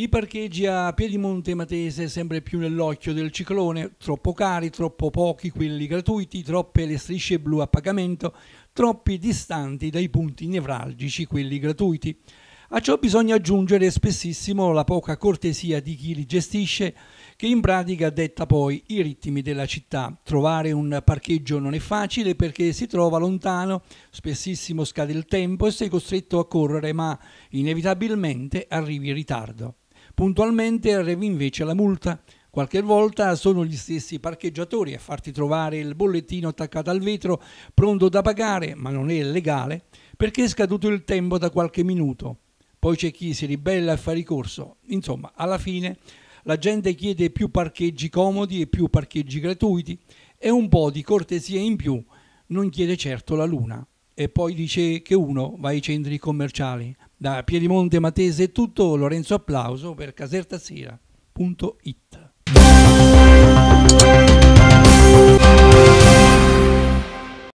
I parcheggi a Piedimonte Matese sempre più nell'occhio del ciclone, troppo cari, troppo pochi quelli gratuiti, troppe le strisce blu a pagamento, troppi distanti dai punti nevralgici quelli gratuiti. A ciò bisogna aggiungere spessissimo la poca cortesia di chi li gestisce, che in pratica detta poi i ritmi della città. Trovare un parcheggio non è facile perché si trova lontano, spessissimo scade il tempo e sei costretto a correre, ma inevitabilmente arrivi in ritardo. Puntualmente arrivi invece la multa. Qualche volta sono gli stessi parcheggiatori a farti trovare il bollettino attaccato al vetro, pronto da pagare, ma non è legale, perché è scaduto il tempo da qualche minuto. Poi c'è chi si ribella e fa ricorso. Insomma, alla fine la gente chiede più parcheggi comodi e più parcheggi gratuiti e un po' di cortesia in più, non chiede certo la luna. E poi dice che uno va ai centri commerciali, da Piedimonte Matese è tutto, Lorenzo Applauso per casertasera.it